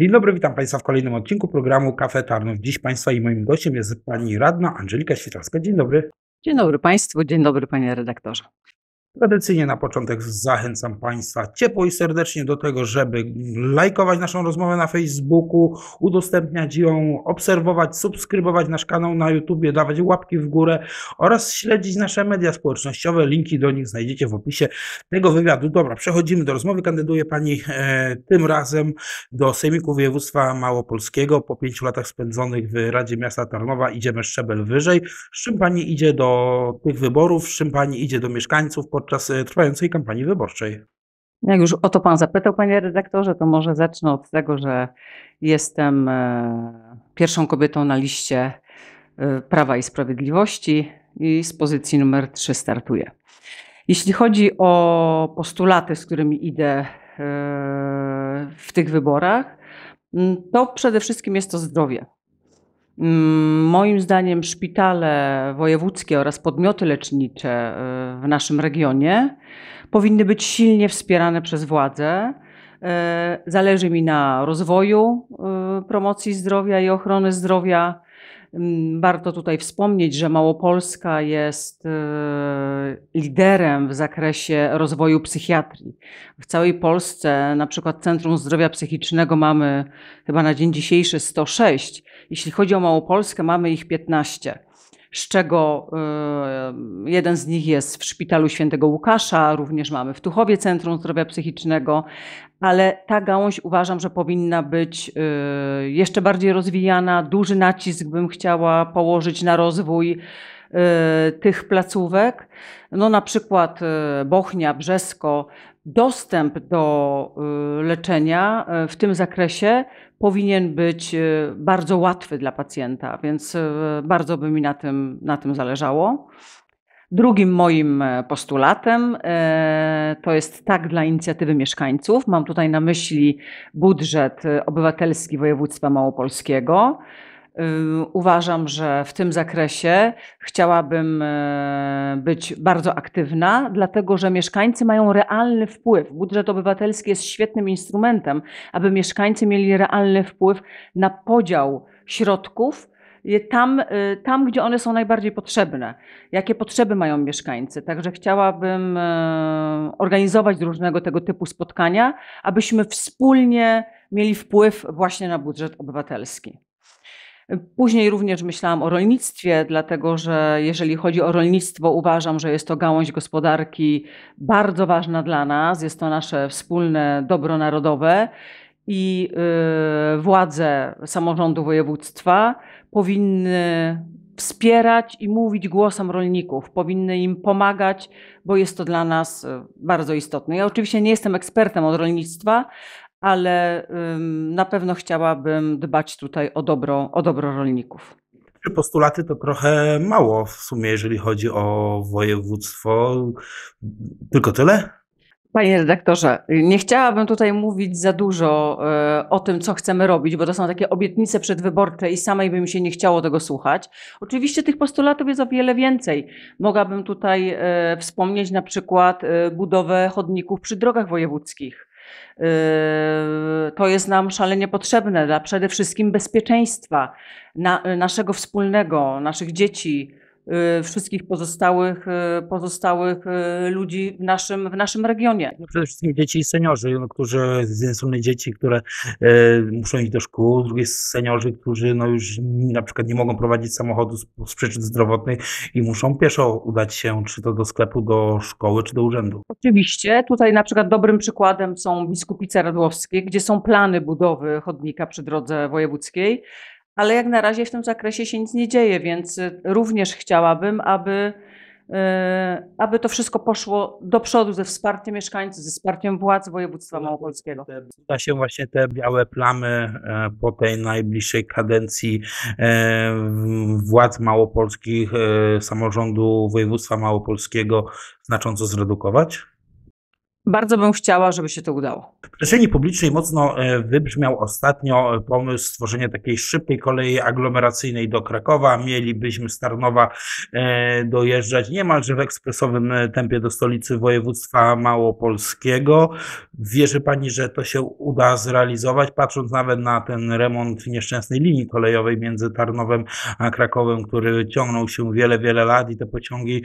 Dzień dobry, witam Państwa w kolejnym odcinku programu Kafe Tarnów. Dziś Państwa i moim gościem jest Pani Radna Angelika Świtalska. Dzień dobry. Dzień dobry Państwu, dzień dobry Panie Redaktorze. Tradycyjnie na początek zachęcam Państwa ciepło i serdecznie do tego, żeby lajkować naszą rozmowę na Facebooku, udostępniać ją, obserwować, subskrybować nasz kanał na YouTube, dawać łapki w górę oraz śledzić nasze media społecznościowe. Linki do nich znajdziecie w opisie tego wywiadu. Dobra, przechodzimy do rozmowy. Kandyduje Pani e, tym razem do Sejmiku Województwa Małopolskiego. Po pięciu latach spędzonych w Radzie Miasta Tarnowa idziemy szczebel wyżej. Z czym Pani idzie do tych wyborów? Z czym Pani idzie do mieszkańców? Pod podczas e, trwającej kampanii wyborczej. Jak już o to pan zapytał, panie redaktorze, to może zacznę od tego, że jestem e, pierwszą kobietą na liście e, Prawa i Sprawiedliwości i z pozycji numer 3 startuję. Jeśli chodzi o postulaty, z którymi idę w tych wyborach, to przede wszystkim jest to zdrowie. Mm, moim zdaniem szpitale wojewódzkie oraz podmioty lecznicze y, w naszym regionie powinny być silnie wspierane przez władze. Y, zależy mi na rozwoju y, promocji zdrowia i ochrony zdrowia Mm, warto tutaj wspomnieć, że Małopolska jest e, liderem w zakresie rozwoju psychiatrii. W całej Polsce, na przykład Centrum Zdrowia Psychicznego, mamy chyba na dzień dzisiejszy 106. Jeśli chodzi o Małopolskę, mamy ich 15 z czego y, jeden z nich jest w Szpitalu Świętego Łukasza, również mamy w Tuchowie Centrum Zdrowia Psychicznego, ale ta gałąź uważam, że powinna być y, jeszcze bardziej rozwijana. Duży nacisk bym chciała położyć na rozwój y, tych placówek. No na przykład Bochnia, Brzesko, dostęp do leczenia w tym zakresie powinien być e, bardzo łatwy dla pacjenta, więc e, bardzo by mi na tym, na tym zależało. Drugim moim e, postulatem to jest tak dla inicjatywy mieszkańców. Mam tutaj na myśli budżet obywatelski województwa małopolskiego. Uważam, że w tym zakresie chciałabym e, być bardzo aktywna, dlatego że mieszkańcy mają realny wpływ. Budżet obywatelski jest świetnym instrumentem, aby mieszkańcy mieli realny wpływ na podział środków tam, y, tam, gdzie one są najbardziej potrzebne, jakie potrzeby mają mieszkańcy. Także chciałabym e, organizować różnego tego typu spotkania, abyśmy wspólnie mieli wpływ właśnie na budżet obywatelski. Później również myślałam o rolnictwie, dlatego że jeżeli chodzi o rolnictwo, uważam, że jest to gałąź gospodarki bardzo ważna dla nas, jest to nasze wspólne dobro narodowe i y, władze samorządu województwa powinny wspierać i mówić głosem rolników, powinny im pomagać, bo jest to dla nas bardzo istotne. Ja oczywiście nie jestem ekspertem od rolnictwa, ale na pewno chciałabym dbać tutaj o dobro, o dobro rolników. Czy postulaty to trochę mało w sumie, jeżeli chodzi o województwo. Tylko tyle? Panie redaktorze, nie chciałabym tutaj mówić za dużo e, o tym, co chcemy robić, bo to są takie obietnice przedwyborcze i samej bym się nie chciało tego słuchać. Oczywiście tych postulatów jest o wiele więcej. Mogłabym tutaj e, wspomnieć na przykład e, budowę chodników przy drogach wojewódzkich Yy, to jest nam szalenie potrzebne dla przede wszystkim bezpieczeństwa naszego wspólnego, naszych dzieci, Y, wszystkich pozostałych, y, pozostałych y, ludzi w naszym, w naszym regionie. No, przede wszystkim dzieci i seniorzy, no, którzy z jednej strony dzieci, które muszą iść do szkół, z drugiej seniorzy, którzy no już na przykład nie mogą prowadzić samochodu z, z przyczyn zdrowotnych i muszą pieszo udać się czy to do sklepu, do szkoły, czy do urzędu. Oczywiście, tutaj na przykład dobrym przykładem są biskupice radłowskie, gdzie są plany budowy chodnika przy drodze wojewódzkiej ale jak na razie w tym zakresie się nic nie dzieje, więc y, również chciałabym, aby, y, aby to wszystko poszło do przodu ze wsparciem mieszkańców, ze wsparciem władz województwa małopolskiego. Da się właśnie te białe plamy e, po tej najbliższej kadencji e, władz małopolskich, e, samorządu województwa małopolskiego znacząco zredukować? Bardzo bym chciała, żeby się to udało. W przestrzeni publicznej mocno e, wybrzmiał ostatnio e, pomysł stworzenia takiej szybkiej kolei aglomeracyjnej do Krakowa. Mielibyśmy z Tarnowa e, dojeżdżać niemalże w ekspresowym tempie do stolicy województwa małopolskiego. Wierzy Pani, że to się uda zrealizować, patrząc nawet na ten remont nieszczęsnej linii kolejowej między Tarnowem a Krakowem, który ciągnął się wiele, wiele lat i te pociągi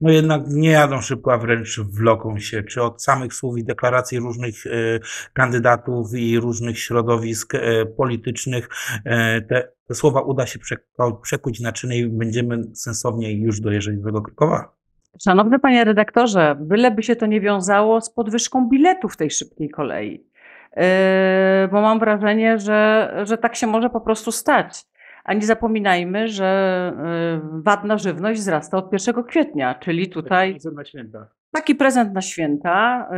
no jednak nie jadą szybko, a wręcz wloką się, czy od samych samych słów i deklaracji różnych e, kandydatów i różnych środowisk e, politycznych e, te, słowa uda się przekuć na czyny i będziemy sensownie już dojeżdżać do Krakowa. Szanowny panie redaktorze, byleby się to nie wiązało z podwyżką biletów tej szybkiej kolei, bo mam wrażenie, że, że tak się może po prostu stać. A nie zapominajmy, że wadna żywność wzrasta od 1 kwietnia, czyli tak, tutaj. Na święta taki prezent na święta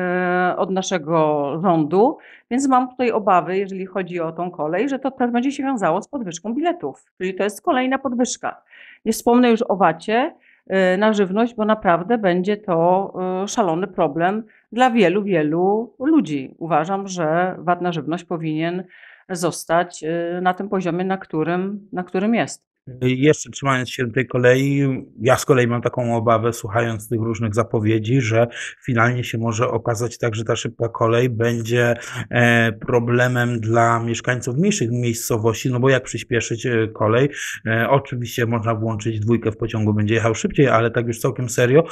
e, od naszego rządu, więc mam tutaj obawy, jeżeli chodzi o tą kolej, że to też będzie się wiązało z podwyżką biletów, czyli to jest kolejna podwyżka. Nie wspomnę już o Wacie e, na żywność, bo naprawdę będzie to e, szalony problem dla wielu, wielu ludzi. Uważam, że VAT na żywność powinien zostać na tym poziomie, na którym, na którym jest. Y, jeszcze trzymając się tej kolei, ja z kolei mam taką obawę, słuchając tych różnych zapowiedzi, że finalnie się może okazać tak, że ta szybka kolej będzie e, problemem dla mieszkańców mniejszych miejscowości, no bo jak przyspieszyć e, kolej? E, oczywiście można włączyć dwójkę w pociągu, będzie jechał szybciej, ale tak już całkiem serio,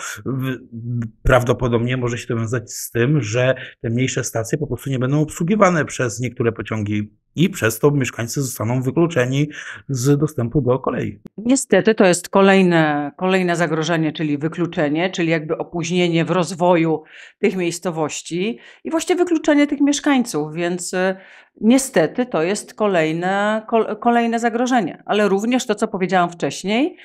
prawdopodobnie może się to wiązać z tym, że te mniejsze stacje po prostu nie będą obsługiwane przez niektóre pociągi i przez to mieszkańcy zostaną wykluczeni z dostępu do kolei. Niestety to jest kolejne, kolejne zagrożenie, czyli wykluczenie, czyli jakby opóźnienie w rozwoju tych miejscowości i właśnie wykluczenie tych mieszkańców, więc y, niestety to jest kolejne, kolejne zagrożenie. Ale również to, co powiedziałam wcześniej,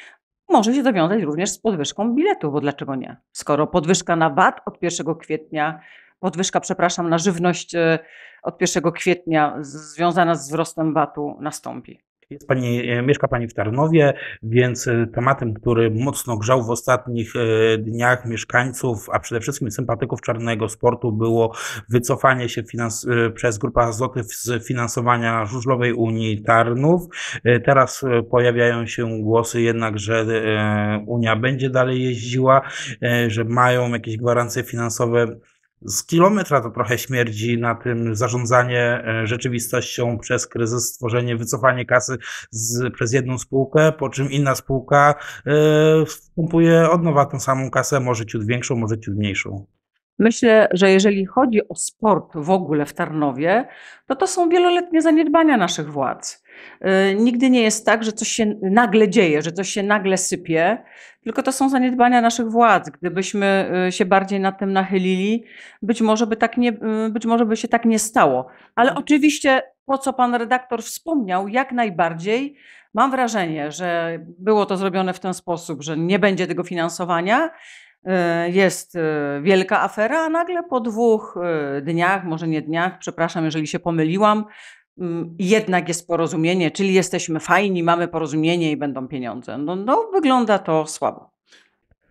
może się dowiązać również z podwyżką biletu, bo dlaczego nie? Skoro podwyżka na VAT od 1 kwietnia podwyżka, przepraszam, na żywność e, od 1 kwietnia związana z wzrostem VAT-u nastąpi. Jest pani, e, mieszka Pani w Tarnowie, więc e, tematem, który mocno grzał w ostatnich dniach mieszkańców, a przede wszystkim sympatyków czarnego sportu, było wycofanie się przez Grupę Azoty z finansowania Żużlowej Unii Tarnów. Teraz pojawiają się głosy jednak, że Unia będzie dalej jeździła, że mają jakieś gwarancje finansowe z kilometra to trochę śmierdzi na tym zarządzanie e, rzeczywistością przez kryzys, stworzenie, wycofanie kasy z, przez jedną spółkę, po czym inna spółka e, wpompuje pompuje od nowa tą samą kasę, może ciut większą, może ciut mniejszą. Myślę, że jeżeli chodzi o sport w ogóle w Tarnowie, to to są wieloletnie zaniedbania naszych władz. Y, nigdy nie jest tak, że coś się nagle dzieje, że coś się nagle sypie, tylko to są zaniedbania naszych władz. Gdybyśmy y, się bardziej nad tym nachylili, być może by, tak nie, y, być może by się tak nie stało. Ale mhm. oczywiście to, co pan redaktor wspomniał, jak najbardziej. Mam wrażenie, że było to zrobione w ten sposób, że nie będzie tego finansowania. Jest wielka afera, a nagle po dwóch dniach, może nie dniach, przepraszam, jeżeli się pomyliłam, jednak jest porozumienie, czyli jesteśmy fajni, mamy porozumienie i będą pieniądze. No, no wygląda to słabo.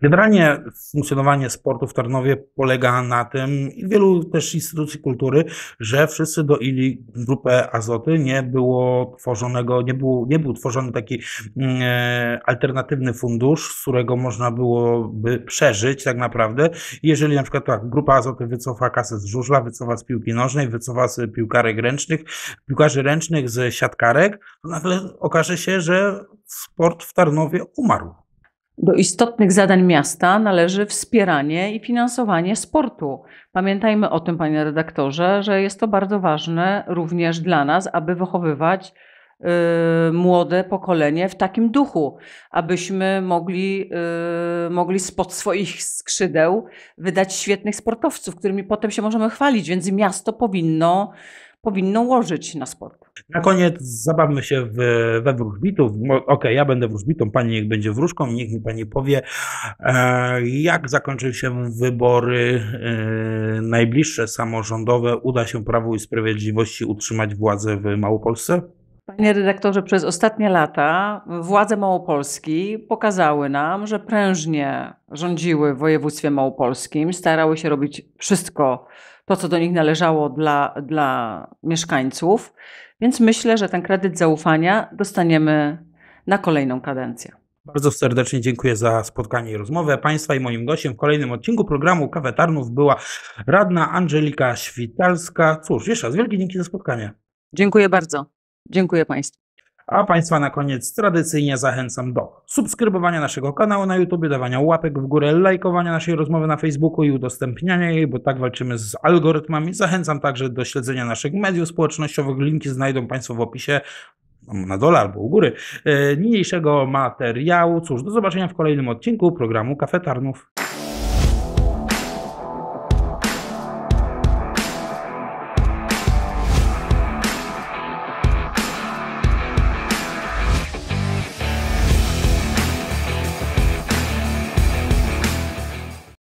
Generalnie funkcjonowanie sportu w Tarnowie polega na tym i wielu też instytucji kultury, że wszyscy doili grupę azoty, nie było tworzonego, nie, był nie był tworzony taki mm, e, alternatywny fundusz, z którego można byłoby przeżyć tak naprawdę. Jeżeli na przykład tak, grupa azoty wycofa kasę z żużla, wycofa z piłki nożnej, wycofa z piłkarek ręcznych, piłkarzy ręcznych z siatkarek, to nagle okaże się, że sport w Tarnowie umarł. Do istotnych zadań miasta należy wspieranie i finansowanie sportu. Pamiętajmy o tym, panie redaktorze, że jest to bardzo ważne również dla nas, aby wychowywać y, młode pokolenie w takim duchu, abyśmy mogli, y, mogli spod swoich skrzydeł wydać świetnych sportowców, którymi potem się możemy chwalić, więc miasto powinno powinno łożyć na sport. Na koniec zabawmy się w, we wróżbitów. Okej, okay, ja będę wróżbitą, pani niech będzie wróżką, niech mi pani powie, e, jak zakończyły się wybory e, najbliższe samorządowe. Uda się Prawu i Sprawiedliwości utrzymać władzę w Małopolsce? Panie redaktorze, przez ostatnie lata władze Małopolski pokazały nam, że prężnie rządziły w województwie małopolskim, starały się robić wszystko, to, co do nich należało dla, dla mieszkańców. Więc myślę, że ten kredyt zaufania dostaniemy na kolejną kadencję. Bardzo serdecznie dziękuję za spotkanie i rozmowę. Państwa i moim gościem w kolejnym odcinku programu Kawetarnów była radna Angelika Świtalska. Cóż, jeszcze raz wielkie dzięki za spotkanie. Dziękuję bardzo. Dziękuję Państwu. A Państwa na koniec tradycyjnie zachęcam do subskrybowania naszego kanału na YouTube, dawania łapek w górę, lajkowania naszej rozmowy na Facebooku i udostępniania jej, bo tak walczymy z algorytmami. Zachęcam także do śledzenia naszych mediów społecznościowych. Linki znajdą Państwo w opisie no, na dole albo u góry e, niniejszego materiału. Cóż, do zobaczenia w kolejnym odcinku programu Kafetarnów.